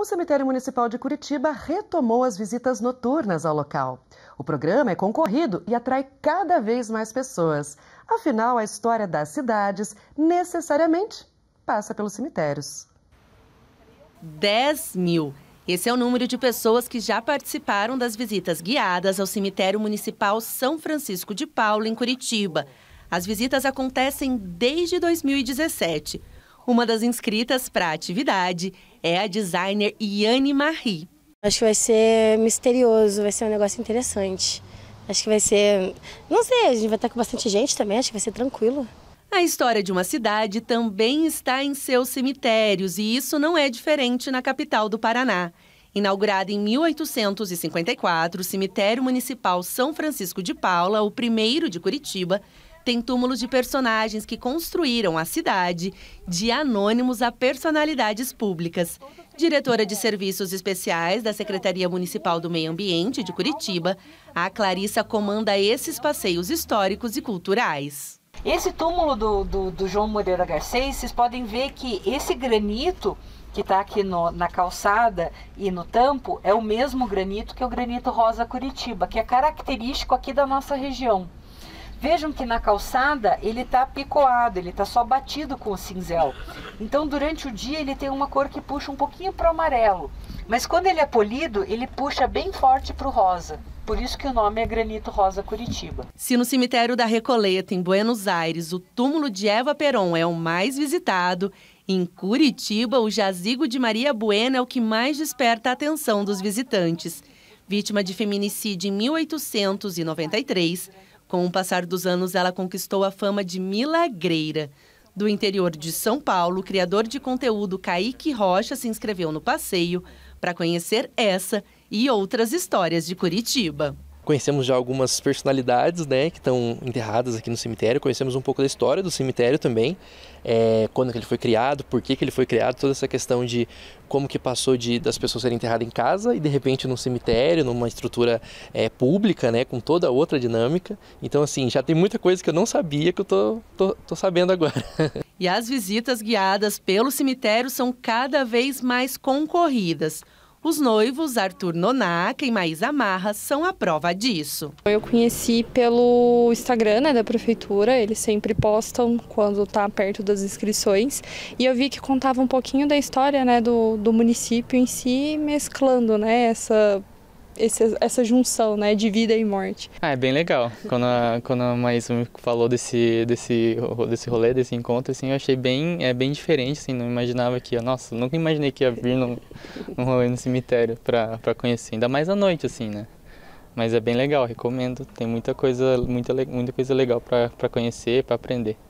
O Cemitério Municipal de Curitiba retomou as visitas noturnas ao local. O programa é concorrido e atrai cada vez mais pessoas. Afinal, a história das cidades necessariamente passa pelos cemitérios. 10 mil. Esse é o número de pessoas que já participaram das visitas guiadas ao Cemitério Municipal São Francisco de Paula, em Curitiba. As visitas acontecem desde 2017. Uma das inscritas para a atividade é a designer Yane Marie. Acho que vai ser misterioso, vai ser um negócio interessante. Acho que vai ser. Não sei, a gente vai estar com bastante gente também, acho que vai ser tranquilo. A história de uma cidade também está em seus cemitérios, e isso não é diferente na capital do Paraná. Inaugurado em 1854, o Cemitério Municipal São Francisco de Paula, o primeiro de Curitiba, tem túmulos de personagens que construíram a cidade, de anônimos a personalidades públicas. Diretora de Serviços Especiais da Secretaria Municipal do Meio Ambiente de Curitiba, a Clarissa comanda esses passeios históricos e culturais. Esse túmulo do, do, do João Moreira Garcês, vocês podem ver que esse granito que está aqui no, na calçada e no tampo é o mesmo granito que o granito rosa Curitiba, que é característico aqui da nossa região. Vejam que na calçada ele está picoado, ele está só batido com o cinzel. Então durante o dia ele tem uma cor que puxa um pouquinho para o amarelo, mas quando ele é polido, ele puxa bem forte para o rosa. Por isso que o nome é Granito Rosa Curitiba. Se no cemitério da Recoleta, em Buenos Aires, o túmulo de Eva Peron é o mais visitado, em Curitiba, o jazigo de Maria Bueno é o que mais desperta a atenção dos visitantes. Vítima de feminicídio em 1893, com o passar dos anos, ela conquistou a fama de milagreira. Do interior de São Paulo, o criador de conteúdo Kaique Rocha se inscreveu no passeio para conhecer essa e outras histórias de Curitiba. Conhecemos já algumas personalidades né, que estão enterradas aqui no cemitério, conhecemos um pouco da história do cemitério também, é, quando que ele foi criado, por que, que ele foi criado, toda essa questão de como que passou de das pessoas serem enterradas em casa e de repente num cemitério, numa estrutura é, pública, né, com toda outra dinâmica. Então, assim, já tem muita coisa que eu não sabia que eu tô, tô, tô sabendo agora. E as visitas guiadas pelo cemitério são cada vez mais concorridas. Os noivos Arthur Nonaca e Maísa Marra são a prova disso. Eu conheci pelo Instagram né, da prefeitura, eles sempre postam quando está perto das inscrições. E eu vi que contava um pouquinho da história né, do, do município em si, mesclando né, essa esse, essa junção né, de vida e morte. Ah, é bem legal. Quando a, quando a Maísa me falou desse, desse, desse rolê, desse encontro, assim, eu achei bem, é, bem diferente. Assim, não imaginava que ia. Nossa, nunca imaginei que ia vir num, num rolê no cemitério para conhecer. Ainda mais à noite, assim, né? Mas é bem legal, recomendo. Tem muita coisa, muita, muita coisa legal para conhecer, para aprender.